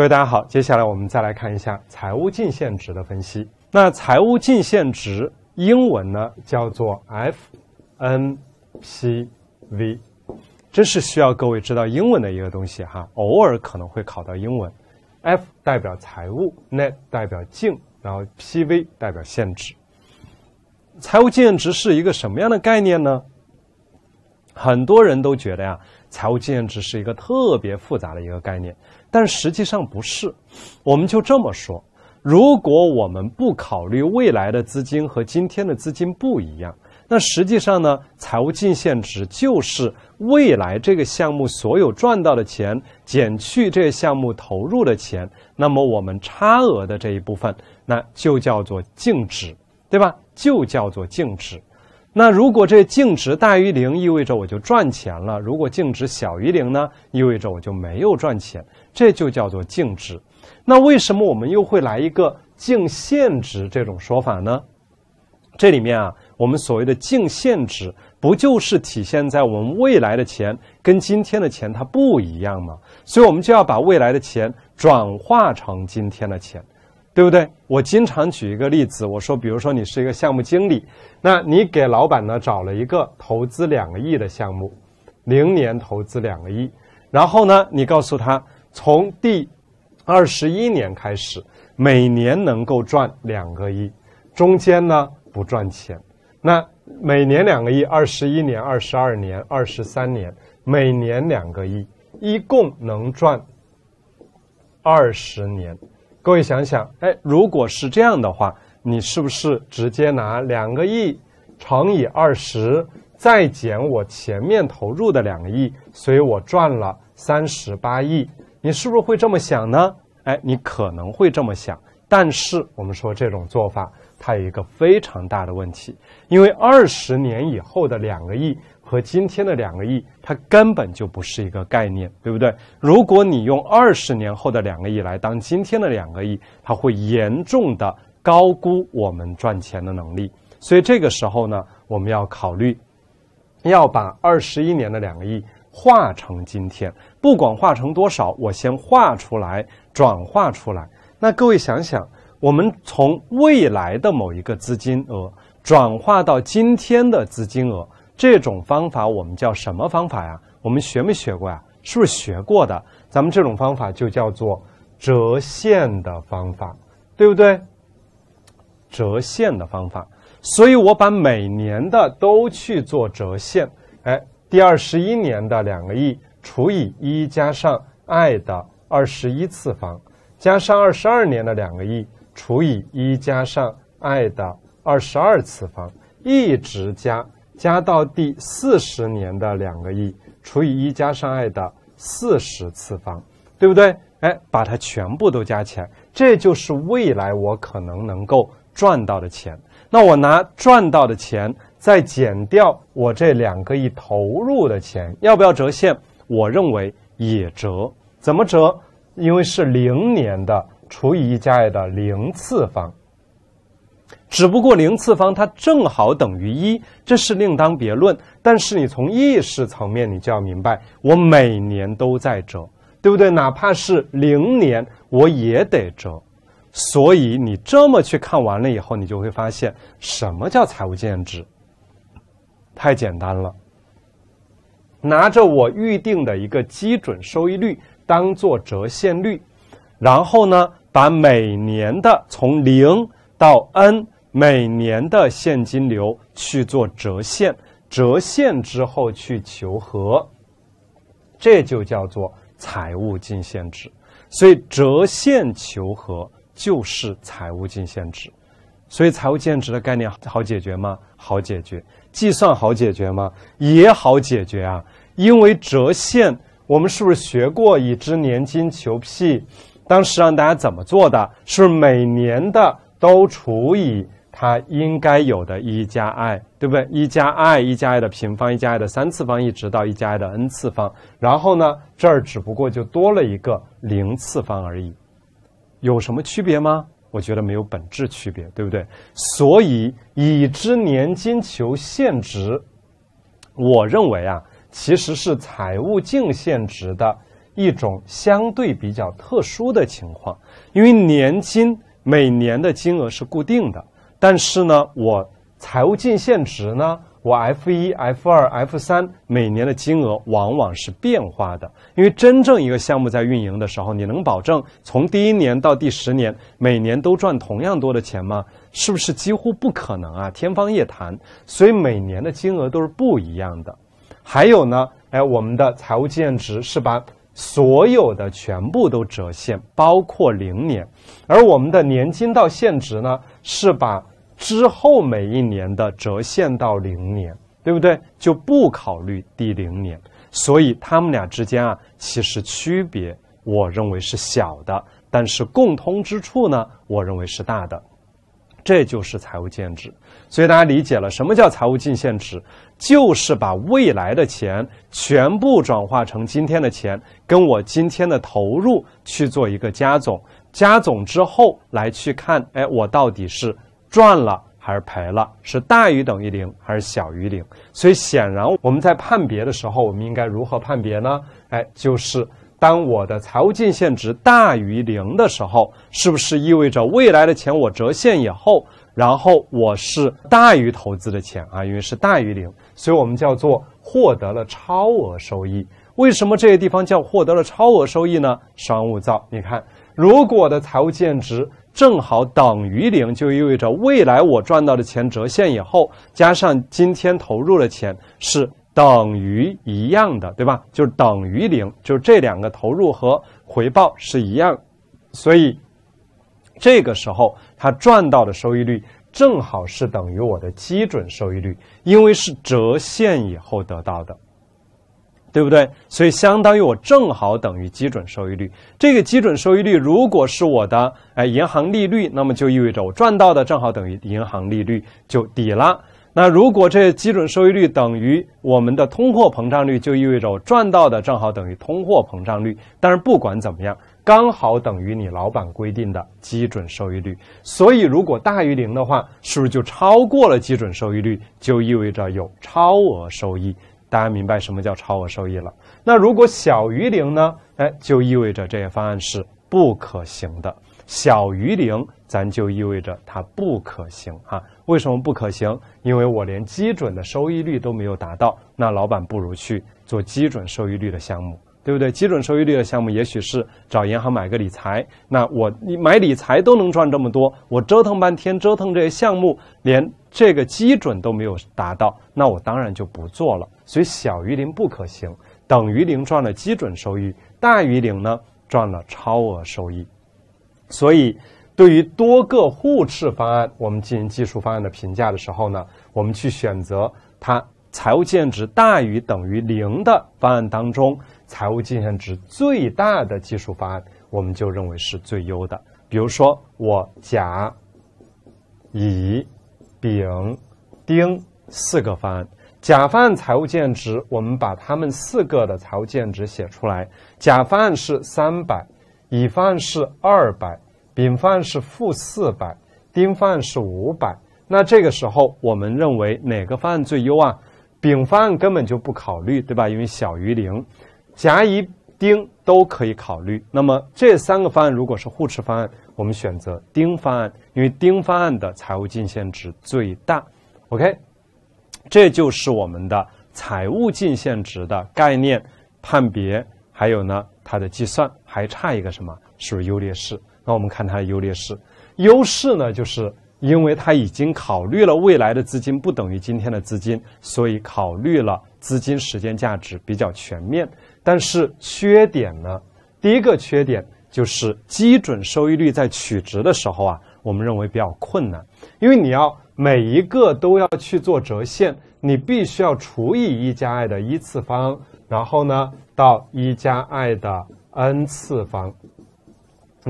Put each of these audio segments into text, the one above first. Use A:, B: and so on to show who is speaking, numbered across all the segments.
A: 各位大家好，接下来我们再来看一下财务净现值的分析。那财务净现值英文呢叫做 FNPV，这是需要各位知道英文的一个东西哈。偶尔可能会考到英文，F 代表财务，Net 代表净，然后 PV 代表现值。财务净现值是一个什么样的概念呢？很多人都觉得呀，财务净现值是一个特别复杂的一个概念，但实际上不是。我们就这么说，如果我们不考虑未来的资金和今天的资金不一样，那实际上呢，财务净现值就是未来这个项目所有赚到的钱减去这个项目投入的钱，那么我们差额的这一部分，那就叫做净值，对吧？就叫做净值。那如果这净值大于零，意味着我就赚钱了；如果净值小于零呢，意味着我就没有赚钱。这就叫做净值。那为什么我们又会来一个净现值这种说法呢？这里面啊，我们所谓的净现值，不就是体现在我们未来的钱跟今天的钱它不一样吗？所以我们就要把未来的钱转化成今天的钱。对不对？我经常举一个例子，我说，比如说你是一个项目经理，那你给老板呢找了一个投资两个亿的项目，零年投资两个亿，然后呢你告诉他，从第二十一年开始，每年能够赚两个亿，中间呢不赚钱，那每年两个亿，二十一年、二十二年、二十三年，每年两个亿，一共能赚二十年。各位想想，哎，如果是这样的话，你是不是直接拿两个亿乘以二十，再减我前面投入的两个亿，所以我赚了三十八亿？你是不是会这么想呢？哎，你可能会这么想，但是我们说这种做法它有一个非常大的问题，因为二十年以后的两个亿。和今天的两个亿，它根本就不是一个概念，对不对？如果你用二十年后的两个亿来当今天的两个亿，它会严重的高估我们赚钱的能力。所以这个时候呢，我们要考虑，要把二十一年的两个亿化成今天，不管化成多少，我先化出来，转化出来。那各位想想，我们从未来的某一个资金额转化到今天的资金额。这种方法我们叫什么方法呀？我们学没学过呀？是不是学过的？咱们这种方法就叫做折线的方法，对不对？折线的方法，所以我把每年的都去做折线，哎，第二十一年的两个亿除以一加上 i 的二十一次方，加上二十二年的两个亿除以一加上 i 的二十二次方，一直加。加到第四十年的两个亿除以一加上 i 的四十次方，对不对？哎，把它全部都加起来，这就是未来我可能能够赚到的钱。那我拿赚到的钱再减掉我这两个亿投入的钱，要不要折现？我认为也折。怎么折？因为是零年的除以一加 i 的零次方。只不过零次方它正好等于一，这是另当别论。但是你从意识层面，你就要明白，我每年都在折，对不对？哪怕是零年，我也得折。所以你这么去看完了以后，你就会发现，什么叫财务建制。太简单了，拿着我预定的一个基准收益率当做折现率，然后呢，把每年的从零到 n。每年的现金流去做折现，折现之后去求和，这就叫做财务净现值。所以折现求和就是财务净现值。所以财务净现值的概念好解决吗？好解决，计算好解决吗？也好解决啊。因为折现，我们是不是学过已知年金求 P？当时让大家怎么做的？是每年的都除以它应该有的一加 i，对不对？一加 i，一加 i 的平方，一加 i 的三次方，一直到一加 i 的 n 次方。然后呢，这儿只不过就多了一个零次方而已，有什么区别吗？我觉得没有本质区别，对不对？所以已知年金求现值，我认为啊，其实是财务净现值的一种相对比较特殊的情况，因为年金每年的金额是固定的。但是呢，我财务净现值呢，我 F 一、F 二、F 三每年的金额往往是变化的，因为真正一个项目在运营的时候，你能保证从第一年到第十年每年都赚同样多的钱吗？是不是几乎不可能啊？天方夜谭。所以每年的金额都是不一样的。还有呢，哎，我们的财务现值是把所有的全部都折现，包括零年，而我们的年金到现值呢是把。之后每一年的折现到零年，对不对？就不考虑第零年，所以他们俩之间啊，其实区别我认为是小的，但是共通之处呢，我认为是大的。这就是财务建值，所以大家理解了什么叫财务净现值，就是把未来的钱全部转化成今天的钱，跟我今天的投入去做一个加总，加总之后来去看，哎，我到底是。赚了还是赔了？是大于等于零还是小于零？所以显然我们在判别的时候，我们应该如何判别呢？哎，就是当我的财务净现值大于零的时候，是不是意味着未来的钱我折现以后，然后我是大于投资的钱啊？因为是大于零，所以我们叫做获得了超额收益。为什么这些地方叫获得了超额收益呢？商务造，你看，如果我的财务净值。正好等于零，就意味着未来我赚到的钱折现以后，加上今天投入的钱是等于一样的，对吧？就等于零，就这两个投入和回报是一样，所以这个时候它赚到的收益率正好是等于我的基准收益率，因为是折现以后得到的。对不对？所以相当于我正好等于基准收益率。这个基准收益率如果是我的哎银行利率，那么就意味着我赚到的正好等于银行利率就抵了。那如果这基准收益率等于我们的通货膨胀率，就意味着我赚到的正好等于通货膨胀率。但是不管怎么样，刚好等于你老板规定的基准收益率。所以如果大于零的话，是不是就超过了基准收益率？就意味着有超额收益。大家明白什么叫超额收益了？那如果小于零呢？哎，就意味着这些方案是不可行的。小于零，咱就意味着它不可行啊。为什么不可行？因为我连基准的收益率都没有达到，那老板不如去做基准收益率的项目。对不对？基准收益率的项目也许是找银行买个理财。那我你买理财都能赚这么多，我折腾半天折腾这些项目，连这个基准都没有达到，那我当然就不做了。所以小于零不可行，等于零赚了基准收益，大于零呢赚了超额收益。所以对于多个互斥方案，我们进行技术方案的评价的时候呢，我们去选择它。财务净值大于等于零的方案当中，财务净现值最大的技术方案，我们就认为是最优的。比如说，我甲、乙、丙、丁四个方案，甲方案财务现值，我们把他们四个的财务现值写出来。甲方案是三百，乙方案是二百，丙方案是负四百，丁方案是五百。那这个时候，我们认为哪个方案最优啊？丙方案根本就不考虑，对吧？因为小于零，甲、乙、丁都可以考虑。那么这三个方案如果是互斥方案，我们选择丁方案，因为丁方案的财务净现值最大。OK，这就是我们的财务净现值的概念、判别，还有呢它的计算，还差一个什么？是不是优劣势？那我们看它的优劣势。优势呢就是。因为他已经考虑了未来的资金不等于今天的资金，所以考虑了资金时间价值比较全面。但是缺点呢？第一个缺点就是基准收益率在取值的时候啊，我们认为比较困难，因为你要每一个都要去做折现，你必须要除以一加 i 的一次方，然后呢到一加 i 的 n 次方。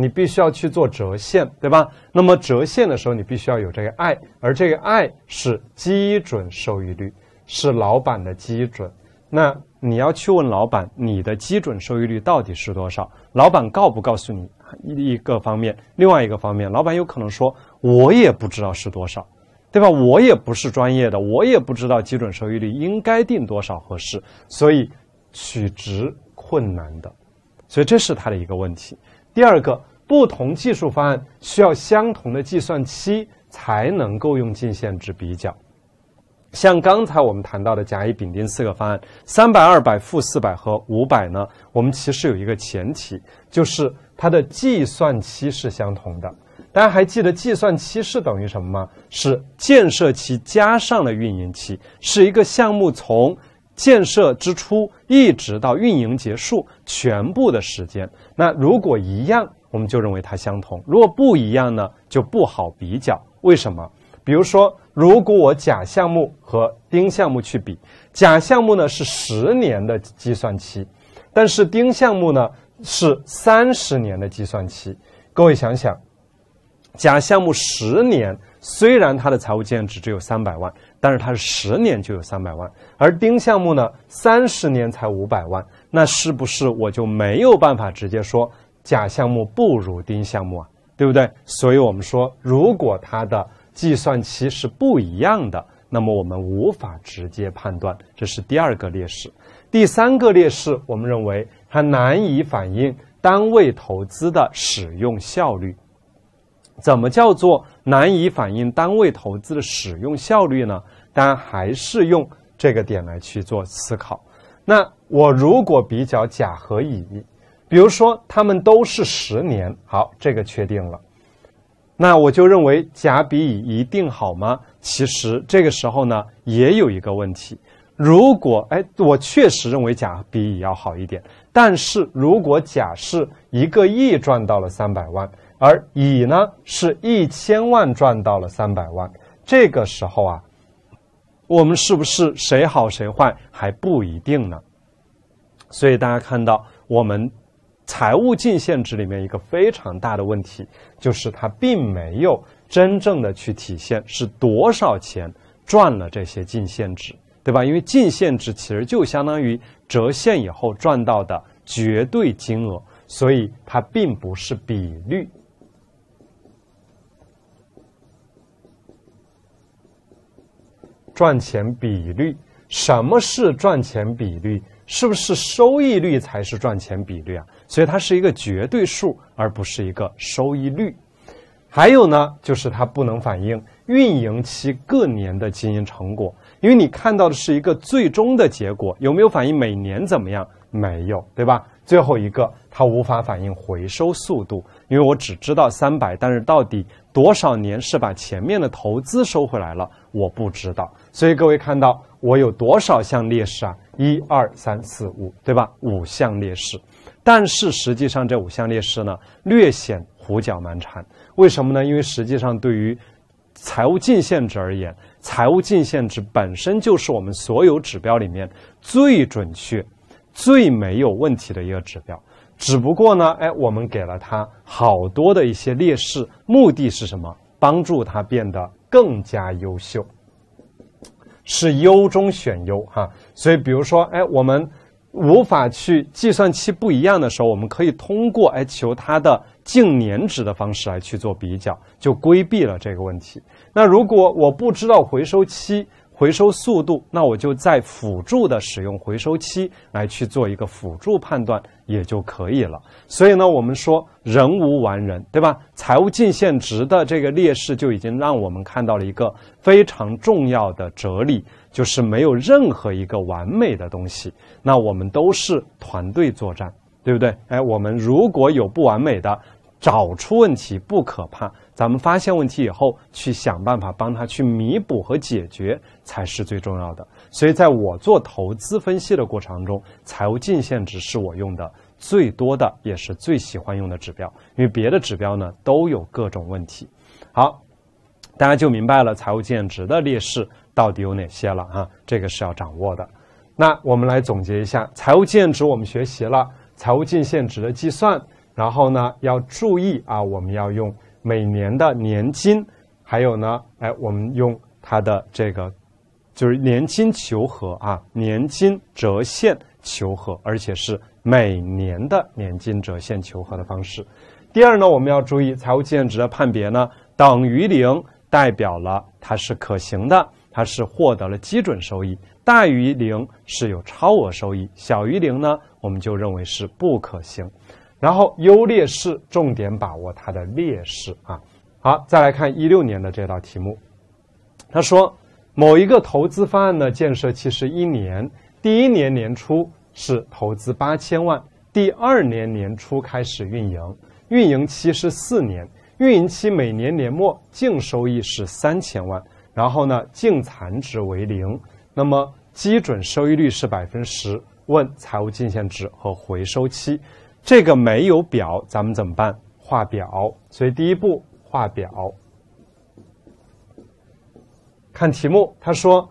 A: 你必须要去做折现，对吧？那么折现的时候，你必须要有这个 i，而这个 i 是基准收益率，是老板的基准。那你要去问老板，你的基准收益率到底是多少？老板告不告诉你？一个方面，另外一个方面，老板有可能说：“我也不知道是多少，对吧？我也不是专业的，我也不知道基准收益率应该定多少合适。”所以取值困难的，所以这是他的一个问题。第二个。不同技术方案需要相同的计算期才能够用净现值比较。像刚才我们谈到的甲乙丙丁四个方案，三百、二百、负四百和五百呢？我们其实有一个前提，就是它的计算期是相同的。大家还记得计算期是等于什么吗？是建设期加上了运营期，是一个项目从建设之初一直到运营结束全部的时间。那如果一样？我们就认为它相同。如果不一样呢，就不好比较。为什么？比如说，如果我甲项目和丁项目去比，甲项目呢是十年的计算期，但是丁项目呢是三十年的计算期。各位想想，甲项目十年虽然它的财务净现值只有三百万，但是它是十年就有三百万，而丁项目呢三十年才五百万，那是不是我就没有办法直接说？甲项目不如丁项目啊，对不对？所以，我们说，如果它的计算期是不一样的，那么我们无法直接判断，这是第二个劣势。第三个劣势，我们认为它难以反映单位投资的使用效率。怎么叫做难以反映单位投资的使用效率呢？当然，还是用这个点来去做思考。那我如果比较甲和乙。比如说，他们都是十年，好，这个确定了，那我就认为甲比乙一定好吗？其实这个时候呢，也有一个问题。如果哎，我确实认为甲比乙要好一点，但是如果甲是一个亿赚到了三百万，而乙呢是一千万赚到了三百万，这个时候啊，我们是不是谁好谁坏还不一定呢？所以大家看到我们。财务净现值里面一个非常大的问题，就是它并没有真正的去体现是多少钱赚了这些净现值，对吧？因为净现值其实就相当于折现以后赚到的绝对金额，所以它并不是比率。赚钱比率，什么是赚钱比率？是不是收益率才是赚钱比率啊？所以它是一个绝对数，而不是一个收益率。还有呢，就是它不能反映运营期各年的经营成果，因为你看到的是一个最终的结果，有没有反映每年怎么样？没有，对吧？最后一个，它无法反映回收速度，因为我只知道三百，但是到底多少年是把前面的投资收回来了，我不知道。所以各位看到我有多少项劣势啊？一二三四五，对吧？五项劣势。但是实际上，这五项劣势呢，略显胡搅蛮缠。为什么呢？因为实际上，对于财务净现值而言，财务净现值本身就是我们所有指标里面最准确、最没有问题的一个指标。只不过呢，哎，我们给了它好多的一些劣势，目的是什么？帮助它变得更加优秀，是优中选优哈。所以，比如说，哎，我们。无法去计算期不一样的时候，我们可以通过哎求它的净年值的方式来去做比较，就规避了这个问题。那如果我不知道回收期？回收速度，那我就在辅助的使用回收期来去做一个辅助判断也就可以了。所以呢，我们说人无完人，对吧？财务净现值的这个劣势就已经让我们看到了一个非常重要的哲理，就是没有任何一个完美的东西。那我们都是团队作战，对不对？哎，我们如果有不完美的，找出问题不可怕。咱们发现问题以后，去想办法帮他去弥补和解决，才是最重要的。所以，在我做投资分析的过程中，财务净现值是我用的最多的，也是最喜欢用的指标。因为别的指标呢，都有各种问题。好，大家就明白了财务净现值的劣势到底有哪些了啊？这个是要掌握的。那我们来总结一下，财务净现值我们学习了财务净现值的计算，然后呢，要注意啊，我们要用。每年的年金，还有呢，哎，我们用它的这个就是年金求和啊，年金折现求和，而且是每年的年金折现求和的方式。第二呢，我们要注意财务净现值的判别呢，等于零代表了它是可行的，它是获得了基准收益；大于零是有超额收益；小于零呢，我们就认为是不可行。然后优劣势重点把握它的劣势啊。好，再来看一六年的这道题目。他说，某一个投资方案的建设期是一年，第一年年初是投资八千万，第二年年初开始运营，运营期是四年，运营期每年年末净收益是三千万，然后呢净残值为零，那么基准收益率是百分之十，问财务净现值和回收期。这个没有表，咱们怎么办？画表。所以第一步画表。看题目，他说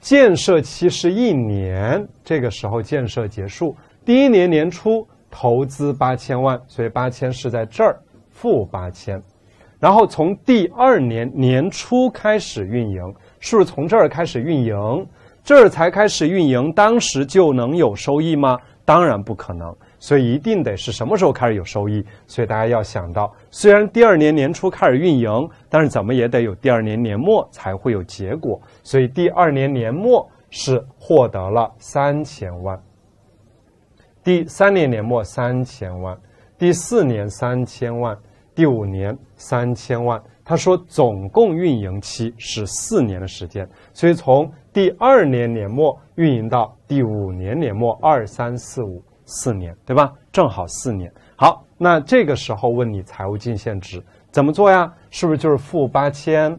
A: 建设期是一年，这个时候建设结束。第一年年初投资八千万，所以八千是在这儿，负八千。然后从第二年年初开始运营，是不是从这儿开始运营？这才开始运营，当时就能有收益吗？当然不可能。所以一定得是什么时候开始有收益？所以大家要想到，虽然第二年年初开始运营，但是怎么也得有第二年年末才会有结果。所以第二年年末是获得了三千万，第三年年末三千万，第四年三千万，第五年三千万。他说，总共运营期是四年的时间，所以从第二年年末运营到第五年年末，二三四五。四年对吧？正好四年。好，那这个时候问你财务净现值怎么做呀？是不是就是负八千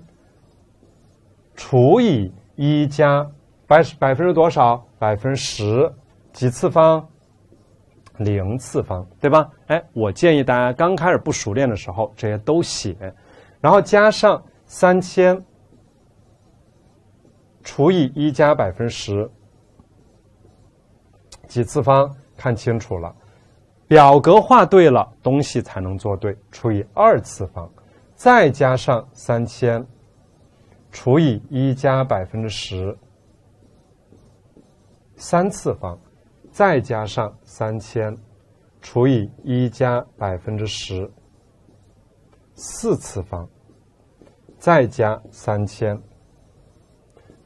A: 除以一加百百分之多少？百分之十几次方零次方对吧？哎，我建议大家刚开始不熟练的时候，这些都写，然后加上三千除以一加百分之十几次方。看清楚了，表格画对了，东西才能做对。除以二次方，再加上三千除以一加百分之十三次方，再加上三千除以一加百分之十四次方，再加三千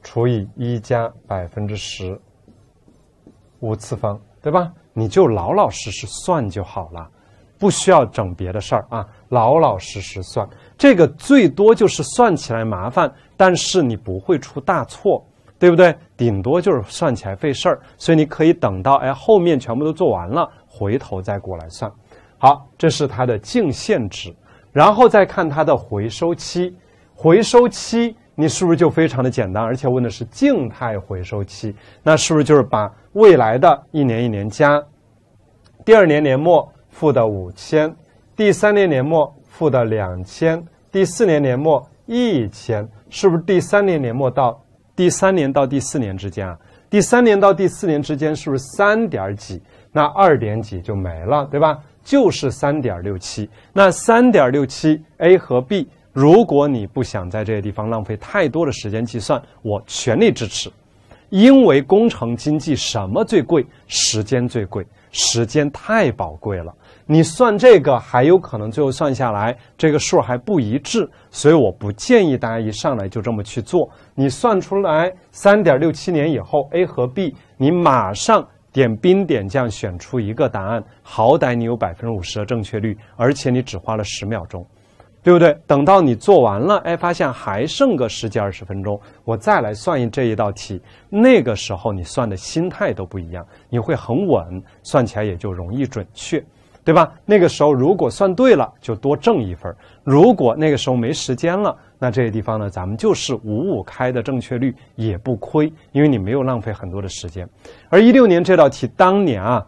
A: 除以一加百分之十五次方，对吧？你就老老实实算就好了，不需要整别的事儿啊。老老实实算，这个最多就是算起来麻烦，但是你不会出大错，对不对？顶多就是算起来费事儿，所以你可以等到哎后面全部都做完了，回头再过来算。好，这是它的净现值，然后再看它的回收期。回收期你是不是就非常的简单？而且问的是静态回收期，那是不是就是把？未来的一年一年加，第二年年末付的五千，第三年年末付的两千，第四年年末一千，是不是第三年年末到第三年到第四年之间啊？第三年到第四年之间是不是三点几？那二点几就没了，对吧？就是三点六七。那三点六七，A 和 B，如果你不想在这个地方浪费太多的时间计算，我全力支持。因为工程经济什么最贵？时间最贵，时间太宝贵了。你算这个还有可能最后算下来这个数还不一致，所以我不建议大家一上来就这么去做。你算出来三点六七年以后 A 和 B，你马上点兵点将选出一个答案，好歹你有百分之五十的正确率，而且你只花了十秒钟。对不对？等到你做完了，哎，发现还剩个十几二十分钟，我再来算一这一道题。那个时候你算的心态都不一样，你会很稳，算起来也就容易准确，对吧？那个时候如果算对了，就多挣一分；如果那个时候没时间了，那这些地方呢，咱们就是五五开的正确率也不亏，因为你没有浪费很多的时间。而一六年这道题当年啊，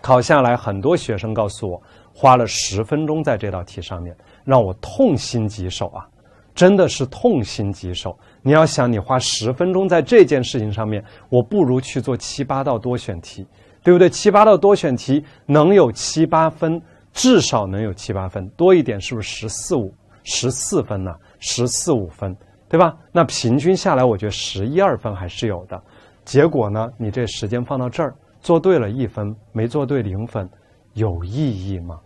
A: 考下来，很多学生告诉我，花了十分钟在这道题上面。让我痛心疾首啊，真的是痛心疾首！你要想，你花十分钟在这件事情上面，我不如去做七八道多选题，对不对？七八道多选题能有七八分，至少能有七八分，多一点是不是十四五十四分呢？十四五分，对吧？那平均下来，我觉得十一二分还是有的。结果呢，你这时间放到这儿，做对了一分，没做对零分，有意义吗？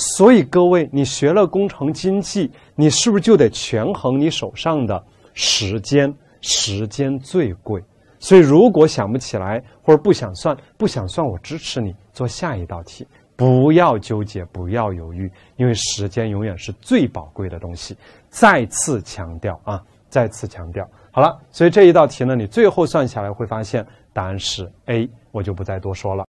A: 所以各位，你学了工程经济，你是不是就得权衡你手上的时间？时间最贵。所以如果想不起来或者不想算，不想算，我支持你做下一道题，不要纠结，不要犹豫，因为时间永远是最宝贵的东西。再次强调啊，再次强调。好了，所以这一道题呢，你最后算下来会发现答案是 A，我就不再多说了。